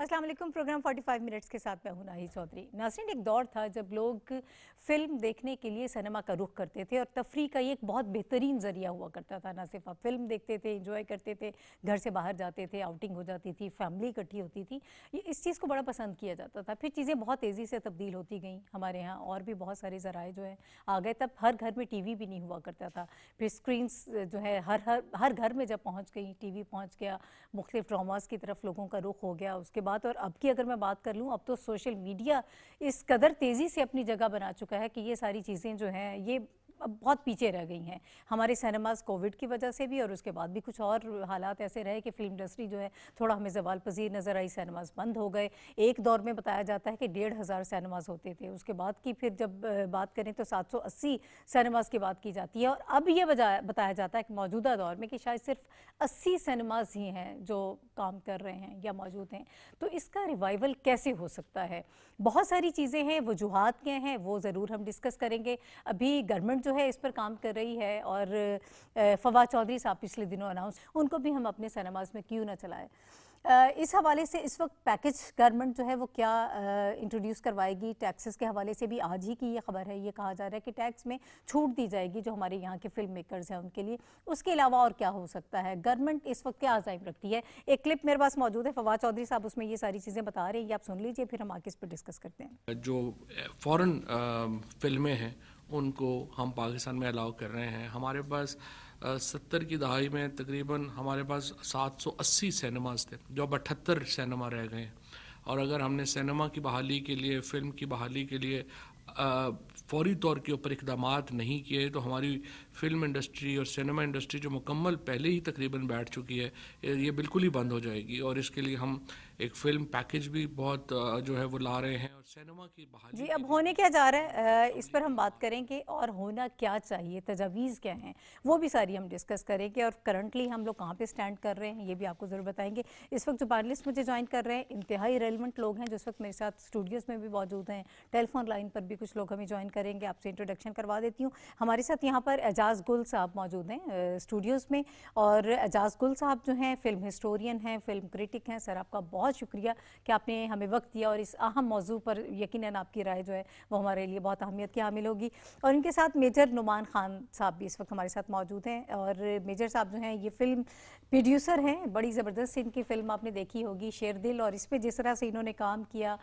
अस्सलाम वालेकुम programme 45 minutes के साथ मैं हूं नाही चौधरी नासिन एक दौर था जब लोग फिल्म देखने के लिए सिनेमा का रुख करते थे और तफरी का ये एक बहुत बेहतरीन ज़रिया हुआ करता था ना सिर्फ आप फिल्म देखते थे इंजॉय करते थे घर से बाहर जाते थे आउटिंग हो जाती थी फैमिली इकट्ठी होती थी ये इस चीज़ को बड़ा पसंद किया जाता था फिर चीज़ें बहुत तेज़ी से तब्दील होती गई हमारे यहाँ और भी बहुत सारे ज़राए जो है आ गए तब हर घर में टी भी नहीं हुआ करता था फिर स्क्रीनस जो है हर हर हर घर में जब पहुँच गई टी वी पहुँच गया मुख्तफ ड्रामाज की तरफ लोगों का रुख हो गया उसके बात और अब की अगर मैं बात कर लूँ अब तो सोशल मीडिया इस कदर तेज़ी से अपनी जगह बना चुका है कि ये सारी चीज़ें जो हैं ये बहुत पीछे रह गई हैं हमारे सिनेमाज कोविड की वजह से भी और उसके बाद भी कुछ और हालात ऐसे रहे कि फिल्म इंडस्ट्री जो है थोड़ा हमें जवाल पजीर नज़र आई सिनेमाज बंद हो गए एक दौर में बताया जाता है कि डेढ़ हज़ार सिनेमाज होते थे उसके बाद की फिर जब बात करें तो सात सौ अस्सी सिनेमाज की बात की जाती है और अब ये बताया जाता है कि मौजूदा दौर में कि शायद सिर्फ अस्सी सिनेमाज ही हैं जो काम कर रहे हैं या मौजूद हैं तो इसका रिवाइवल कैसे हो सकता है बहुत सारी चीज़ें हैं वजूहत क्या हैं वो ज़रूर हम डिस्कस करेंगे अभी गवर्नमेंट जो है इस पर काम कर रही है और फवाद चौधरी साहब पिछले दिनों अनाउंस उनको भी हम अपने सैनमाज में क्यों ना चलाएं इस हवाले से इस वक्त पैकेज गवर्नमेंट जो है वो क्या इंट्रोड्यूस करवाएगी टैक्सेस के हवाले से भी आज ही की ये खबर है ये कहा जा रहा है कि टैक्स में छूट दी जाएगी जो हमारे यहाँ के फिल्म मेकर्स हैं उनके लिए उसके अलावा और क्या हो सकता है गवर्नमेंट इस वक्त क्या आजाइम रखती है एक क्लिप मेरे पास मौजूद है फवाद चौधरी साहब उसमें ये सारी चीज़ें बता रहे हैं ये आप सुन लीजिए फिर हम आगे इस पर डिस्कस करते हैं जो फॉरन फिल्में हैं उनको हम पाकिस्तान में अलाउ कर रहे हैं हमारे पास सत्तर की दहाई में तकरीबन हमारे पास 780 सिनेमाज थे जो अब अठहत्तर सिनेमा रह गए हैं और अगर हमने सिनेमा की बहाली के लिए फ़िल्म की बहाली के लिए फौरी तौर के ऊपर इकदाम नहीं किए तो हमारी फ़िल्म इंडस्ट्री और सिनेमा इंडस्ट्री जो मुकम्मल पहले ही तकरीबन बैठ चुकी है ये बिल्कुल ही बंद हो जाएगी और इसके लिए हम एक फ़िल्म पैकेज भी बहुत जो है वो ला रहे हैं सिनेमा की बहाली जी अब होने क्या जा रहा है तो इस पर हम बात करेंगे और होना क्या चाहिए तजावीज़ क्या हैं वो भी सारी हम डिस्कस करेंगे और करंटली हम लोग कहाँ पे स्टैंड कर रहे हैं ये भी आपको ज़रूर बताएंगे इस वक्त जो पैनलिस्ट मुझे ज्वाइन कर रहे हैं इंतहाई रेलिवेंट लोग हैं जो इस वक्त मेरे साथ स्टूडियोज़ में भी मौजूद हैं टेलीफोन लाइन पर भी कुछ लोग हमें ज्वाइन करेंगे आपसे इंट्रोडक्शन करवा देती हूँ हमारे साथ यहाँ पर एजाज गुल साहब मौजूद हैं स्टूडियोज़ में और एजाज गुल साहब जो हैं फिल्म हिस्टोरियन हैं फिल्म क्रिटिक हैं सर आपका बहुत शुक्रिया कि आपने हमें वक्त दिया और इस अहम मौजू पर यकीन आपकी राय जो है वो हमारे लिए बहुत अहमियत की हामिल होगी और इनके साथ मेजर नुमान खान साहब भी इस वक्त हमारे साथ मौजूद हैं और मेजर साहब जो हैं ये फिल्म प्रोड्यूसर हैं बड़ी ज़बरदस्त इनकी फिल्म आपने देखी होगी शेर दिल और इस पर जिस तरह से इन्होंने काम किया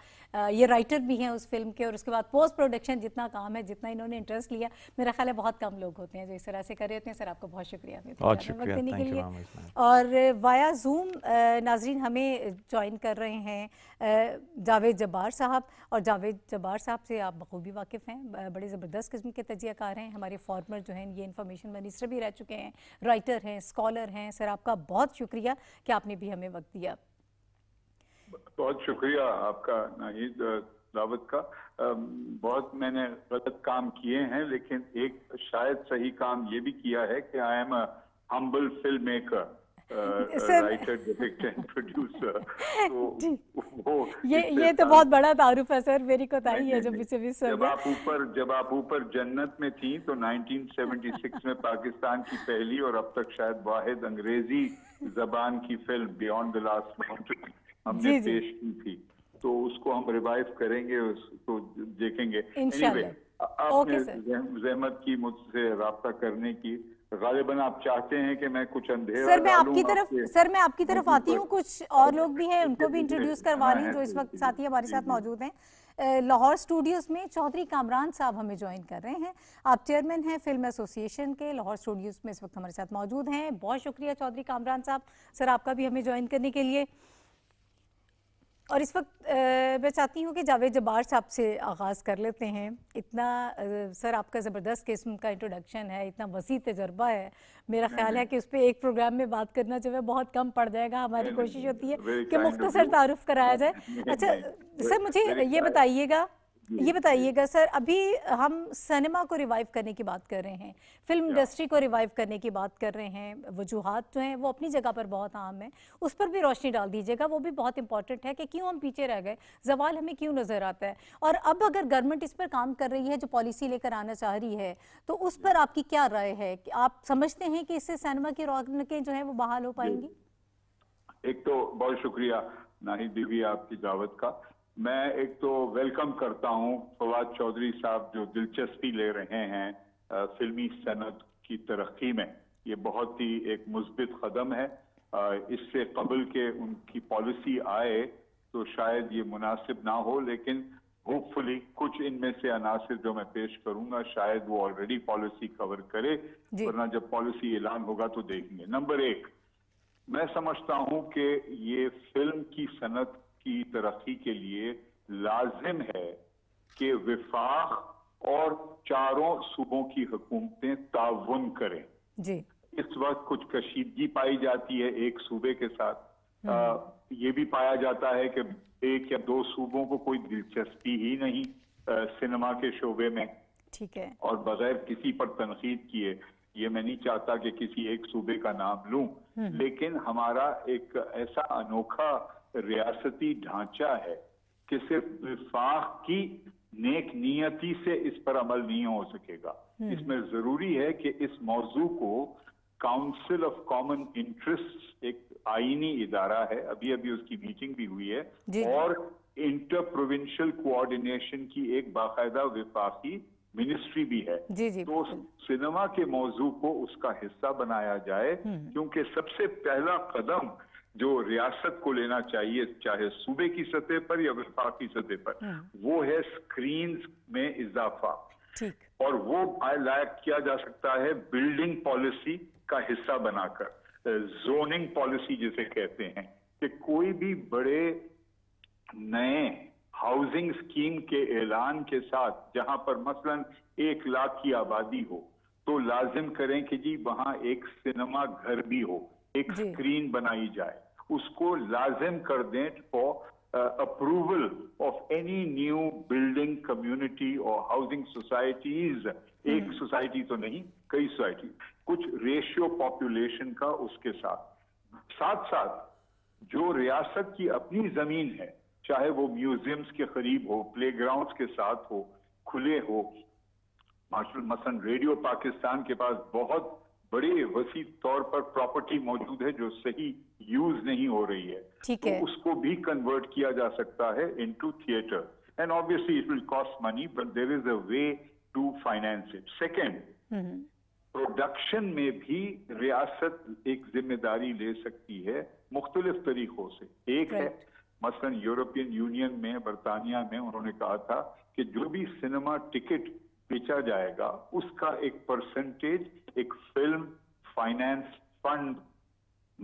ये राइटर भी हैं उस फिल्म के और उसके बाद पोस्ट प्रोडक्शन जितना काम है जितना इन्होंने इंटरेस्ट लिया मेरा ख्याल है बहुत कम लोग होते हैं जो इस तरह से कर रहे होते हैं सर आपका बहुत शुक्रिया वक्त देने के लिए और वाया जूम नाजरीन हमें ज्वाइन कर रहे हैं जावेद जब्बार साहब और जावेद जब्बार साहब से आप बखूबी वाकिफ़ हैं बड़े ज़बरदस्त किस्म के तजियाकार हैं हमारे फॉर्मर जो हैं ये इन्फॉर्मेशन मिनिस्टर भी रह चुके हैं राइटर हैं स्कॉलर हैं सर आपका बहुत शुक्रिया कि आपने भी हमें वक्त दिया बहुत शुक्रिया आपका नाहिद दावत का बहुत मैंने गलत काम किए हैं लेकिन एक शायद सही काम ये भी किया है कि I am a humble film maker writer director producer तो ये ये तो बहुत बड़ा तारुफ है सर मेरी कोताही है जब इसे भी सर जब आप ऊपर जब आप ऊपर जन्नत में थी तो 1976 में पाकिस्तान की पहली और अब तक शायद वाहिद अंग्रेजी जबान की film beyond the last mountain हमने पेश की थी तो उसको हम रिवाइव करेंगे उसको तो देखेंगे anyway, आपने जहमत की मुझसे रहा करने की गालिबन आप चाहते हैं कि मैं कुछ अंधेरा सर मैं आपकी तरफ सर मैं आपकी तरफ आती हूँ कुछ और लोग भी हैं उनको भी इंट्रोड्यूस करवा रही हूँ जो इस वक्त साथी हमारे साथ मौजूद हैं लाहौर स्टूडियोज में चौधरी कामरान साहब हमें ज्वाइन कर रहे हैं आप चेयरमैन हैं फिल्म एसोसिएशन के लाहौर स्टूडियोज में इस वक्त हमारे साथ मौजूद हैं बहुत शुक्रिया चौधरी कामरान साहब सर आपका भी हमें ज्वाइन करने के लिए और इस वक्त मैं चाहती हूँ कि जावेद जबार साहब से आगाज़ कर लेते हैं इतना आ, सर आपका ज़बरदस्त किस्म का इंट्रोडक्शन है इतना वसी तजर्बा है मेरा ख्याल है कि उस पर एक प्रोग्राम में बात करना जो है बहुत कम पड़ जाएगा हमारी कोशिश होती है कि मुख्तसर तारुफ कराया जाए अच्छा सर मुझे ये बताइएगा ये बताइएगा सर अभी हम सिनेमा को रिवाइव करने की बात कर रहे हैं फिल्म इंडस्ट्री को रिवाइव करने की बात कर रहे हैं वजूहत जो हैं वो अपनी जगह पर बहुत आम है उस पर भी रोशनी डाल दीजिएगा वो भी बहुत इंपॉर्टेंट है कि क्यों हम पीछे रह गए जवाल हमें क्यों नज़र आता है और अब अगर गवर्नमेंट इस पर काम कर रही है जो पॉलिसी लेकर आना चाह रही है तो उस पर आपकी क्या राय है कि आप समझते हैं कि इससे सिनेमा की रौनकें जो है वो बहाल हो पाएंगी एक तो बहुत शुक्रिया नाहिद दीवी आपकी दावत का मैं एक तो वेलकम करता हूं फवाद चौधरी साहब जो दिलचस्पी ले रहे हैं आ, फिल्मी सनत की तरक्की में ये बहुत ही एक मुस्बित कदम है इससे कबल के उनकी पॉलिसी आए तो शायद ये मुनासिब ना हो लेकिन होपफुली कुछ इनमें से अनासर जो मैं पेश करूंगा शायद वो ऑलरेडी पॉलिसी कवर करे वरना जब पॉलिसी ऐलान होगा तो देखेंगे नंबर एक मैं समझता हूं कि ये फिल्म की सनत की तरक्की के लिए लाजिम है कि विफाक और चारों सूबों की हुकूमतें ताउन करें जी इस वक्त कुछ कशीदगी पाई जाती है एक सूबे के साथ हम्म। आ, ये भी पाया जाता है कि एक या दो सूबों को कोई दिलचस्पी ही नहीं आ, सिनेमा के शोबे में ठीक है और बगैर किसी पर तनकीद किए ये मैं नहीं चाहता कि किसी एक सूबे का नाम लूं हम्म। लेकिन हमारा एक ऐसा अनोखा रियासती ढांचा है कि सिर्फ विफाक की नेक नियति से इस पर अमल नहीं हो सकेगा हम्म। इसमें जरूरी है कि इस मौजू को काउंसिल ऑफ कॉमन इंटरेस्ट एक आईनी इदारा है अभी अभी उसकी मीटिंग भी हुई है और इंटर प्रोविंशियल कोऑर्डिनेशन की एक बाकायदा विफाकी मिनिस्ट्री भी है जी जी तो सिनेमा के मौजू को उसका हिस्सा बनाया जाए हम्म। क्योंकि सबसे पहला कदम जो रियासत को लेना चाहिए चाहे सूबे की सतह पर या विफाक सतह पर हाँ। वो है स्क्रीन में इजाफा और वो लायक किया जा सकता है बिल्डिंग पॉलिसी का हिस्सा बनाकर जोनिंग पॉलिसी जिसे कहते हैं कि कोई भी बड़े नए हाउसिंग स्कीम के ऐलान के साथ जहां पर मसलन एक लाख की आबादी हो तो लाजिम करें कि जी वहां एक सिनेमा घर भी हो एक स्क्रीन बनाई जाए उसको लाजिम कर दें for approval of any new building community और हाउसिंग सोसाइटीज एक सोसाइटी हम्म। तो नहीं कई सोसाइटी कुछ रेशियो पॉपुलेशन का उसके साथ साथ साथ जो रियासत की अपनी जमीन है चाहे वो म्यूजियम्स के करीब हो प्लेग्राउंड्स के साथ हो खुले हो मार्शल मसन रेडियो पाकिस्तान के पास बहुत बड़े वसी तौर पर प्रॉपर्टी मौजूद है जो सही यूज नहीं हो रही है ठीक तो है उसको भी कन्वर्ट किया जा सकता है into theatre and obviously it will cost money but there is a way to finance it second production में भी रियासत एक जिम्मेदारी ले सकती है मुख्तलिफ तरीकों से एक है मसलन यूरोपियन यूनियन में बरतानिया में उन्होंने कहा था कि जो भी सिनेमा टिकट बेचा जाएगा उसका एक परसेंटेज एक फिल्म फाइनेंस फंड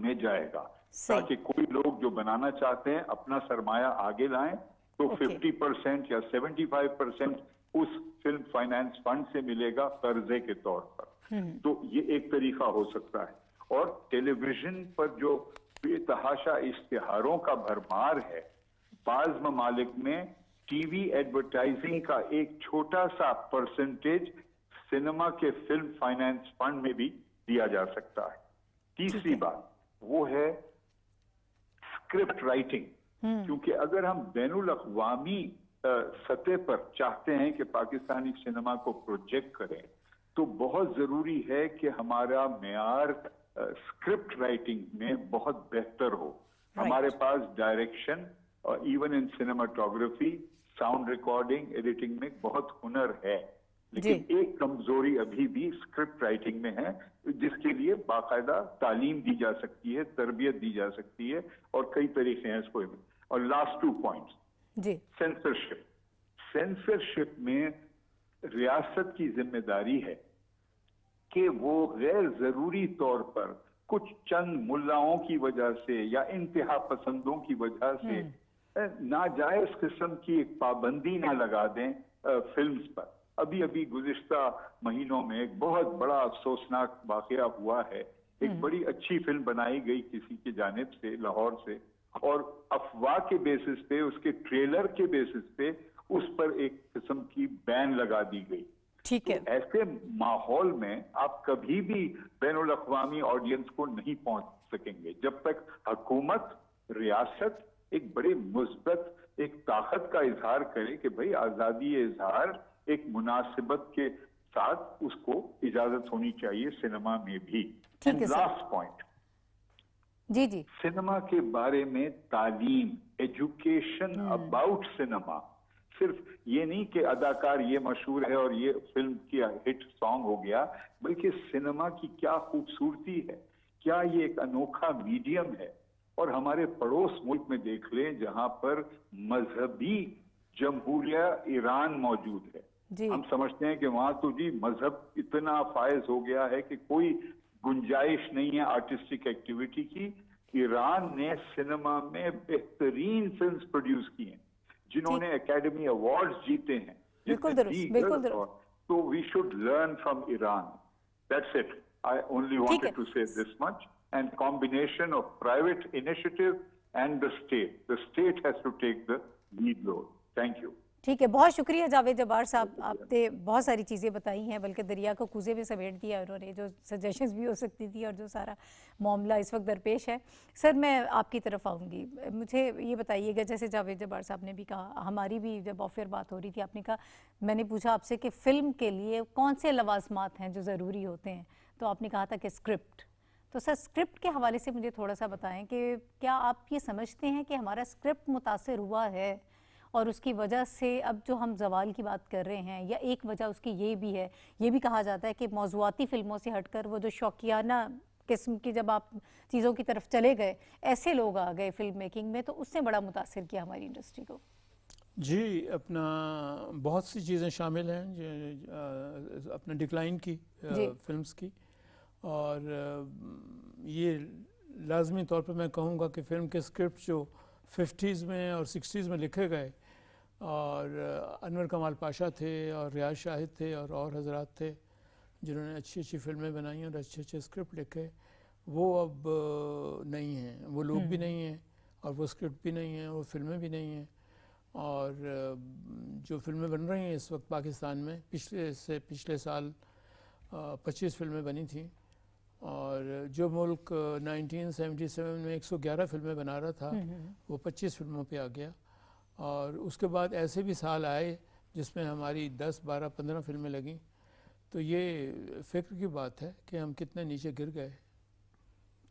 में जाएगा ताकि कोई लोग जो बनाना चाहते हैं अपना सरमाया आगे लाएं तो फिफ्टी परसेंट या सेवेंटी फाइव परसेंट उस फिल्म फाइनेंस फंड से मिलेगा कर्जे के तौर पर हम्म। तो ये एक तरीका हो सकता है और टेलीविजन पर जो बेतहाशा इश्तहारों का भरमार है बाज ममालिक में टीवी एडवर्टाइजिंग का एक छोटा सा परसेंटेज सिनेमा के फिल्म फाइनेंस फंड में भी दिया जा सकता है तीसरी बात वो है स्क्रिप्ट राइटिंग हम्म। क्योंकि अगर हम बैन अवी सतह पर चाहते हैं कि पाकिस्तानी सिनेमा को प्रोजेक्ट करें तो बहुत जरूरी है कि हमारा मैार स्क्रिप्ट राइटिंग में बहुत बेहतर हो right. हमारे पास डायरेक्शन और even in cinematography sound recording editing में बहुत हुनर है लेकिन एक कमजोरी अभी भी स्क्रिप्ट राइटिंग में है जिसके लिए बाकायदा तालीम दी जा सकती है तरबियत दी जा सकती है और कई तरीके हैं इसको और last two point censorship censorship में रियासत की जिम्मेदारी है कि वो गैर जरूरी तौर पर कुछ चंद मुलाओं की वजह से या इंतहा पसंदों की वजह से हम्म। नाजायज किस्म की एक पाबंदी ना लगा दें फिल्म पर अभी अभी गुजशत महीनों में एक बहुत बड़ा अफसोसनाक वाक़ हुआ है एक हम्म। बड़ी अच्छी फिल्म बनाई गई किसी की जानब से लाहौर से और अफवाह के बेसिस पे उसके ट्रेलर के बेसिस पे उस पर एक किस्म की बैन लगा दी गई ठीक है तो ऐसे माहौल में आप कभी भी बैन अवी ऑडियंस को नहीं पहुंच सकेंगे जब तक हकूमत रियासत एक बड़े मुस्बत एक ताकत का इजहार करे कि भाई आज़ादी इजहार एक मुनासिबत के साथ उसको इजाजत होनी चाहिए सिनेमा में भी लास्ट पॉइंट जी जी सिनेमा के बारे में तालीम एजुकेशन अबाउट सिनेमा सिर्फ ये नहीं कि अदाकार ये मशहूर है और ये फिल्म की हिट सॉन्ग हो गया बल्कि सिनेमा की क्या खूबसूरती है क्या ये एक अनोखा मीडियम है और हमारे पड़ोस मुल्क में देख लें जहां पर मजहबी जमहूरिया ईरान मौजूद है हम समझते हैं कि वहां तो जी मजहब इतना फायज हो गया है कि कोई गुंजाइश नहीं है आर्टिस्टिक एक्टिविटी की ईरान ने सिनेमा में बेहतरीन फिल्म प्रोड्यूस की हैं जिन्होंने एकेडमी अवार्ड जीते हैं बिल्कुल बिल्कुल तो we should learn from Iran that's it I only wanted to say this much and combination of private initiative and the state the state has to take the lead role thank you ठीक है बहुत शुक्रिया जावेद जबार साहब आपने बहुत सारी चीज़ें बताई हैं बल्कि दरिया को कूजे में समेट दिया उन्होंने जो सजेशंस भी हो सकती थी और जो सारा मामला इस वक्त दरपेश है सर मैं आपकी तरफ आऊँगी मुझे ये बताइएगा जैसे जावेद जबार साहब ने भी कहा हमारी भी जब ऑफियर बात हो रही थी आपने कहा मैंने पूछा आपसे कि फ़िल्म के लिए कौन से लवाजमात हैं जो ज़रूरी होते हैं तो आपने कहा था कि स्क्रिप्ट तो सर स्क्रिप्ट के हवाले से मुझे थोड़ा सा बताएं कि क्या आप ये समझते हैं कि हमारा स्क्रिप्ट मुतासर हुआ है और उसकी वजह से अब जो हम जवाल की बात कर रहे हैं या एक वजह उसकी ये भी है ये भी कहा जाता है कि मौजूदी फिल्मों से हटकर वो जो शौकियाना किस्म की जब आप चीज़ों की तरफ चले गए ऐसे लोग आ गए फिल्म मेकिंग में तो उसने बड़ा मुतासर किया हमारी इंडस्ट्री को जी अपना बहुत सी चीज़ें शामिल हैं अपने डिक्लाइन की फिल्म्स की और ये लाजमी तौर पर मैं कहूँगा कि फ़िल्म के स्क्रिप्ट जो फिफ्टीज़ में और सिक्सटीज़ में लिखे गए और अनवर कमाल पाशा थे और रियाज शाहिद थे और और हजरात थे जिन्होंने अच्छी अच्छी फिल्में बनाई और अच्छे अच्छे स्क्रिप्ट लिखे वो अब नहीं हैं वो लोग भी हम्म। नहीं हैं और वो स्क्रिप्ट भी नहीं हैं वो फिल्में भी नहीं हैं और जो फिल्में बन रही हैं इस वक्त पाकिस्तान में पिछले से पिछले साल पच्चीस फिल्में बनी थी और जो मुल्क 1977 में 111 फिल्में बना रहा था हम्म, हम्म। वो 25 फिल्मों पे आ गया और उसके बाद ऐसे भी साल आए जिसमें हमारी 10, 12, 15 फिल्में लगीं तो ये फ़िक्र की बात है कि हम कितने नीचे गिर गए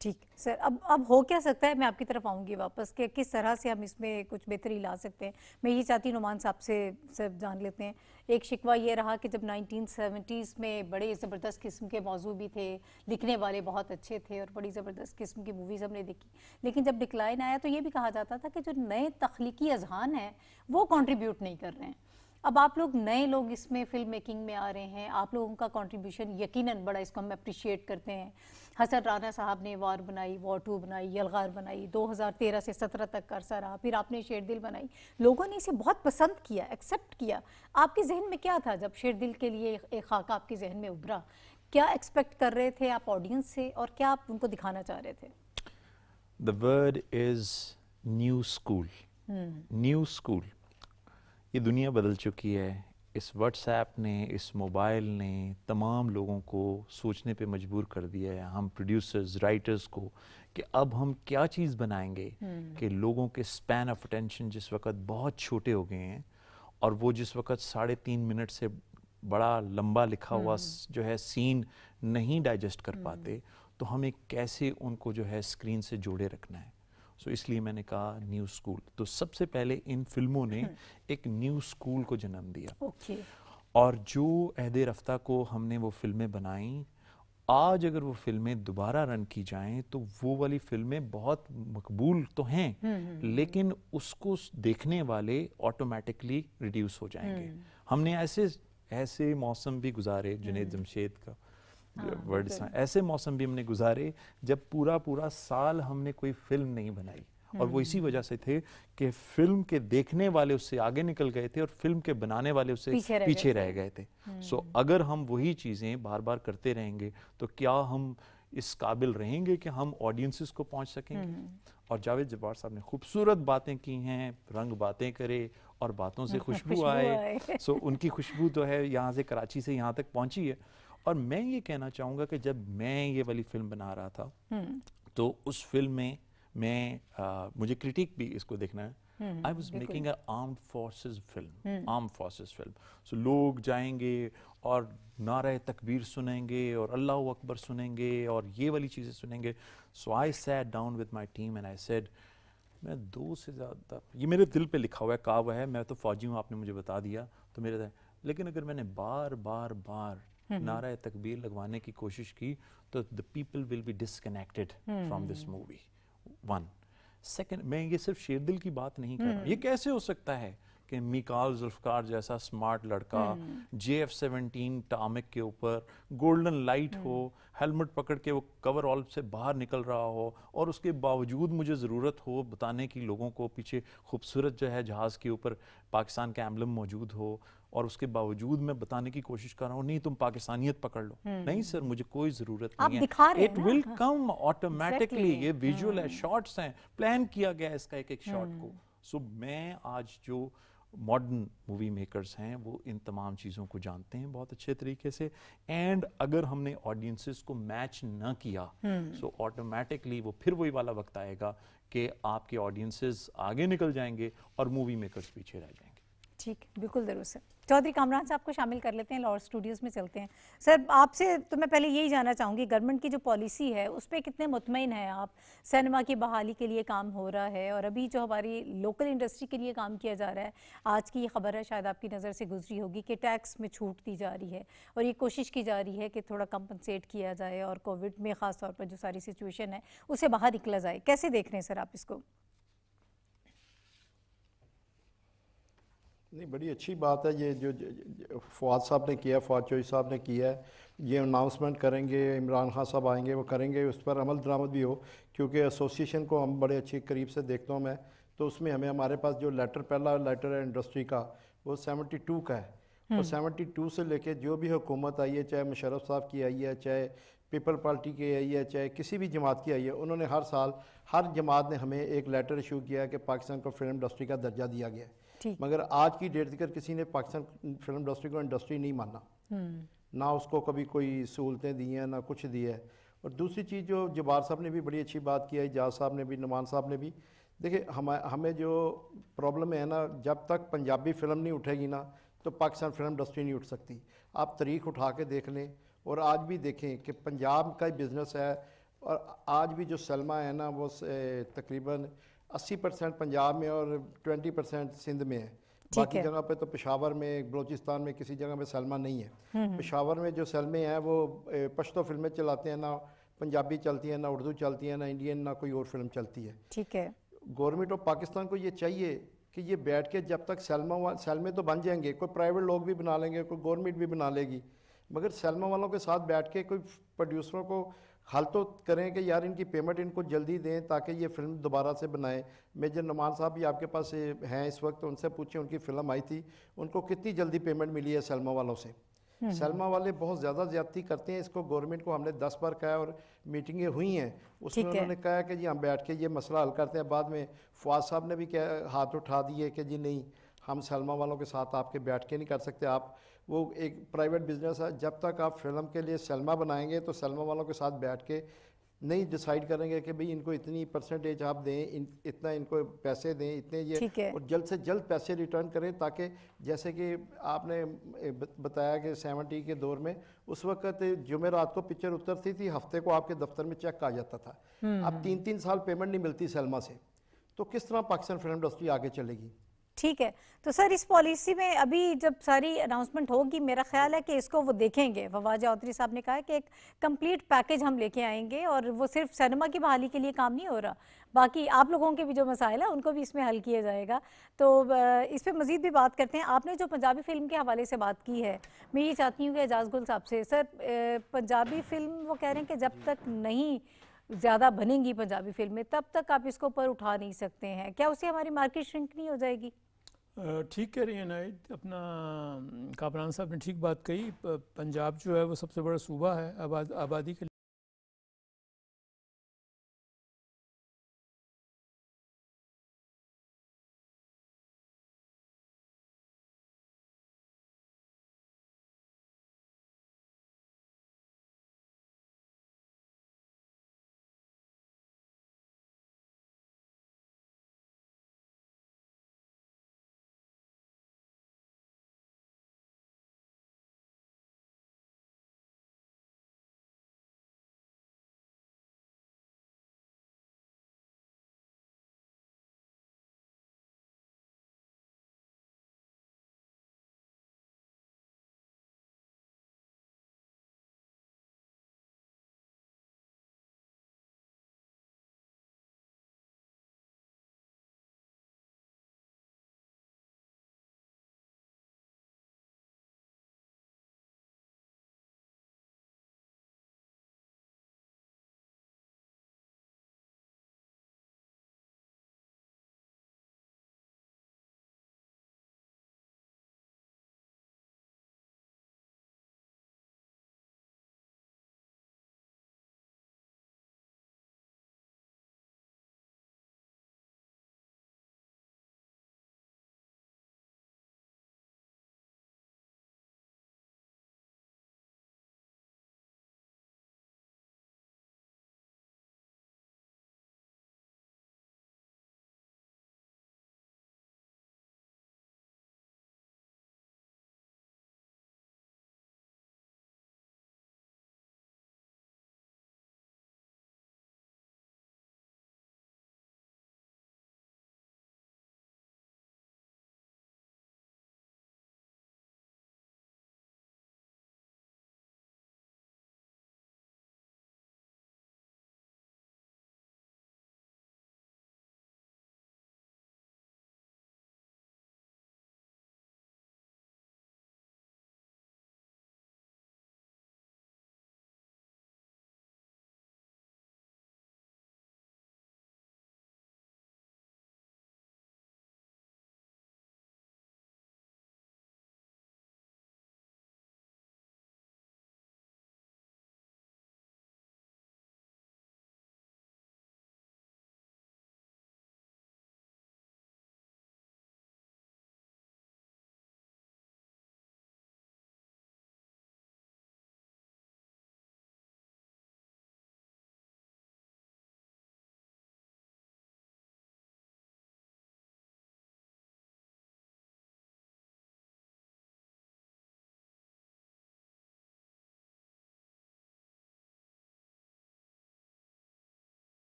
ठीक सर अब अब हो क्या सकता है मैं आपकी तरफ आऊँगी वापस कि किस तरह से हम इसमें कुछ बेहतरी ला सकते हैं मैं ये चाहती हूँ नुमान साहब से सर जान लेते हैं एक शिकवा ये रहा कि जब 1970s में बड़े ज़बरदस्त किस्म के मौजू भी थे लिखने वाले बहुत अच्छे थे और बड़ी ज़बरदस्त किस्म की मूवीज़ हमने देखी लेकिन जब डिक्लाइन आया तो ये भी कहा जाता था कि जो नए तख्लीकी अजहान हैं वो कॉन्ट्रीब्यूट नहीं कर रहे हैं अब आप लोग नए लोग इसमें फिल्म मेकिंग में आ रहे हैं आप लोगों का कंट्रीब्यूशन यकीनन बड़ा इसको हम अप्रिशिएट करते हैं हसन राना साहब ने वार बनाई वॉर टू बनाई यलगार बनाई 2013 से 17 तक का अरसा रहा फिर आपने शेर दिल बनाई लोगों ने इसे बहुत पसंद किया एक्सेप्ट किया आपके जहन में क्या था जब शेर दिल के लिए एक खाका आपके जहन में उभरा क्या एक्सपेक्ट कर रहे थे आप ऑडियंस से और क्या आप उनको दिखाना चाह रहे थे the word is new school new school ये दुनिया बदल चुकी है इस व्हाट्सएप ने इस मोबाइल ने तमाम लोगों को सोचने पे मजबूर कर दिया है हम प्रोड्यूसर्स राइटर्स को कि अब हम क्या चीज़ बनाएंगे हम्म। कि लोगों के स्पैन ऑफ अटेंशन जिस वक्त बहुत छोटे हो गए हैं और वो जिस वक्त साढ़े तीन मिनट से बड़ा लंबा लिखा हुआ हम्म। जो है सीन नहीं डाइजेस्ट कर हम्म। पाते तो हमें कैसे उनको जो है स्क्रीन से जोड़े रखना है सो इसलिए मैंने कहा न्यू स्कूल तो सबसे पहले इन फिल्मों ने हम्म। एक न्यू स्कूल को जन्म दिया okay. और जो अहद रफ्ता को हमने वो फिल्में बनाई आज अगर वो फिल्में दोबारा रन की जाएं तो वो वाली फिल्में बहुत मकबूल तो हैं हम्म, हम्म, लेकिन उसको देखने वाले ऑटोमेटिकली रिड्यूस हो जाएंगे हमने ऐसे ऐसे मौसम भी गुजारे जुनेद जमशेद का वर्ड्स हाँ, हैं ऐसे मौसम भी हमने गुजारे जब पूरा पूरा साल हमने कोई फिल्म नहीं बनाई और वो इसी हम्म। वजह से थे कि फिल्म के देखने वाले उससे आगे निकल गए थे और फिल्म के बनाने वाले उससे पीछे रह, पीछे रह गए थे सो हम्म। so, अगर हम वही चीज़ें बार बार करते रहेंगे तो क्या हम इस काबिल रहेंगे कि हम ऑडियंसिस को पहुंच सकेंगे हम्म। और जावेद जब्बार साहब ने खूबसूरत बातें की हैं रंग बातें करे और बातों से खुशबू आए सो उनकी खुशबू तो है यहाँ से कराची से यहाँ तक पहुंची है और मैं ये कहना चाहूँगा कि जब मैं ये वाली फिल्म बना रहा था हम्म। तो उस फिल्म में मैं आ, मुझे क्रिटिक भी इसको देखना है I was making arm forces film arm forces film so लोग जाएंगे और नारा तकबीर सुनेंगे और अल्लाह अकबर सुनेंगे और ये वाली चीज़ें सुनेंगे so I sat down with my team and I said मैं दो से ज़्यादा ये मेरे दिल पे लिखा हुआ है कहा हुआ है मैं तो फ़ौजी हूँ आपने मुझे बता दिया तो मेरे लेकिन अगर मैंने बार बार बार नारा तकबीर लगवाने की कोशिश की तो the people will be disconnected from this movie one second मैं ये सिर्फ शेरदिल की बात नहीं कर रहा ये हम्म। कैसे हो सकता है कि मिकाल जुल्फकार जैसा स्मार्ट लड़का हम्म। जे एफ सेवनटीन टामिक के ऊपर गोल्डन लाइट हो हम्म। हेलमेट पकड़ के वो कवर ऑल से बाहर निकल रहा हो और उसके बावजूद मुझे ज़रूरत हो बताने की लोगों को पीछे खूबसूरत जो है जहाज़ के ऊपर पाकिस्तान का एम्बलम मौजूद हो और उसके बावजूद मैं बताने की कोशिश कर रहा हूँ नहीं तुम पाकिस्तानियत पकड़ लो हम्म। नहीं सर मुझे कोई जरूरत नहीं है इट विल कम ऑटोमेटिकली ये विजुअल है शॉट्स हाँ। हैं प्लान किया गया है इसका एक एक शॉट को सो मैं आज जो मॉडर्न मूवी मेकर्स हैं वो इन तमाम चीज़ों को जानते हैं बहुत अच्छे तरीके से एंड अगर हमने ऑडियंसिस को मैच ना किया सो hmm. ऑटोमेटिकली so वो फिर वही वाला वक्त आएगा कि आपके ऑडियंसिस आगे निकल जाएंगे और मूवी मेकर्स पीछे रह जाएंगे ठीक बिल्कुल ज़रूर सर चौधरी कामरान साहब को शामिल कर लेते हैं लॉर्ड स्टूडियोज़ में चलते हैं सर आपसे तो मैं पहले यही जानना चाहूँगी गवर्नमेंट की जो पॉलिसी है उस पर कितने मुतमिन हैं आप सिनेमा की बहाली के लिए काम हो रहा है और अभी जो हमारी लोकल इंडस्ट्री के लिए काम किया जा रहा है आज की ये खबर है शायद आपकी नज़र से गुजरी होगी कि टैक्स में छूट दी जा रही है और ये कोशिश की जा रही है कि थोड़ा कंपनसेट किया जाए और कोविड में ख़ासतौर पर जो सारी सिचुएशन है उसे बाहर निकला जाए कैसे देख रहे हैं सर आप इसको नहीं बड़ी अच्छी बात है ये जो, फवाद साहब ने किया फवाद चौधरी साहब ने किया है ये अनाउंसमेंट करेंगे इमरान खान साहब आएंगे वो करेंगे उस पर अमल दरामद भी हो क्योंकि एसोसिएशन को हम बड़े अच्छे करीब से देखता हूँ मैं तो उसमें हमें हमारे पास जो लेटर पहला लेटर है इंडस्ट्री का वो सेवेंटी टू का है और सेवेंटी हम्म। टू से लेके जो भी हुकूमत आई है चाहे मुशरफ साहब की आई है चाहे पीपल पार्टी की आई है चाहे किसी भी जमात की आई है उन्होंने हर साल हर जमात ने हमें एक लेटर इशू किया है कि पाकिस्तान को फिल्म इंडस्ट्री का दर्जा दिया गया है मगर आज की डेट तक किसी ने पाकिस्तान फिल्म इंडस्ट्री को इंडस्ट्री नहीं माना हम्म। ना उसको कभी कोई सहूलतें दी हैं ना कुछ दिया है और दूसरी चीज़ जो जबार साहब ने भी बड़ी अच्छी बात की है जाज साहब ने भी नुमान साहब ने भी देखिए हम हमें जो प्रॉब्लम है ना जब तक पंजाबी फिल्म नहीं उठेगी ना तो पाकिस्तान फिल्म इंडस्ट्री नहीं उठ सकती आप तारीख उठा के देख लें और आज भी देखें कि पंजाब का ही बिज़नेस है और आज भी जो सलमा है ना वो तकरीबन अस्सी परसेंट पंजाब में और ट्वेंटी परसेंट सिंध में है बाकी जगह पे तो पेशावर में बलोचिस्तान में किसी जगह पे सलमा नहीं है हम्म, हम्म। पेशावर में जो सलमे हैं वो पश्तो फिल्में चलाते हैं ना पंजाबी चलती है ना उर्दू चलती है ना इंडियन ना कोई और फिल्म चलती है ठीक है गवर्नमेंट ऑफ पाकिस्तान को ये चाहिए कि ये बैठ के जब तक सलमा सलमे तो बन जाएंगे कोई प्राइवेट लोग भी बना लेंगे कोई गवर्नमेंट भी बना लेगी मगर सलमा वालों के साथ बैठ के कोई प्रोड्यूसरों को हल तो करें कि यार इनकी पेमेंट इनको जल्दी दें ताकि ये फिल्म दोबारा से बनाएं मेजर नुमान साहब भी आपके पास हैं इस वक्त उनसे पूछें उनकी फिल्म आई थी उनको कितनी जल्दी पेमेंट मिली है सलमा वालों से हम्म। सलमा वाले बहुत ज़्यादा ज्यादती करते हैं इसको गवर्नमेंट को हमने दस बार कहा और मीटिंगें हुई हैं उसमें उन्होंने है। कहा कि जी हम बैठ के ये मसला हल करते हैं बाद में फवाद साहब ने भी क्या हाथ उठा दिए कि जी नहीं हम सलमा वालों के साथ आपके बैठ के नहीं कर सकते आप वो एक प्राइवेट बिजनेस है जब तक आप फिल्म के लिए सलमा बनाएंगे तो सलमा वालों के साथ बैठ के नहीं डिसाइड करेंगे कि भाई इनको इतनी परसेंटेज आप दें इन, इतना इनको पैसे दें इतने ये और जल्द से जल्द पैसे रिटर्न करें ताकि जैसे कि आपने बताया कि सेवेंटी के दौर में उस वक्त जुमेरात को पिक्चर उतरती थी हफ्ते को आपके दफ्तर में चेक आ जाता था हम्म, अब हम्म। तीन तीन साल पेमेंट नहीं मिलती सलमा से तो किस तरह पाकिस्तान फिल्म इंडस्ट्री आगे चलेगी ठीक है तो सर इस पॉलिसी में अभी जब सारी अनाउंसमेंट होगी मेरा ख्याल है कि इसको वो देखेंगे फवाज चौधरी साहब ने कहा है कि एक कंप्लीट पैकेज हम लेके आएंगे और वो सिर्फ सिनेमा की बहाली के लिए काम नहीं हो रहा बाकी आप लोगों के भी जो मसाइल है उनको भी इसमें हल किया जाएगा तो इस पर मज़ीद भी बात करते हैं आपने जो पंजाबी फिल्म के हवाले से बात की है मैं ये चाहती हूँ कि एजाज गुल साहब से सर पंजाबी फिल्म वो कह रहे हैं कि जब तक नहीं ज़्यादा बनेंगी पंजाबी फिल्में तब तक आप इसको ऊपर उठा नहीं सकते हैं क्या उससे हमारी मार्केट श्रिंक नहीं हो जाएगी ठीक कह रही है नाइट अपना कामरान साहब ने ठीक बात कही पंजाब जो है वो सबसे बड़ा सूबा है आबाद आबादी के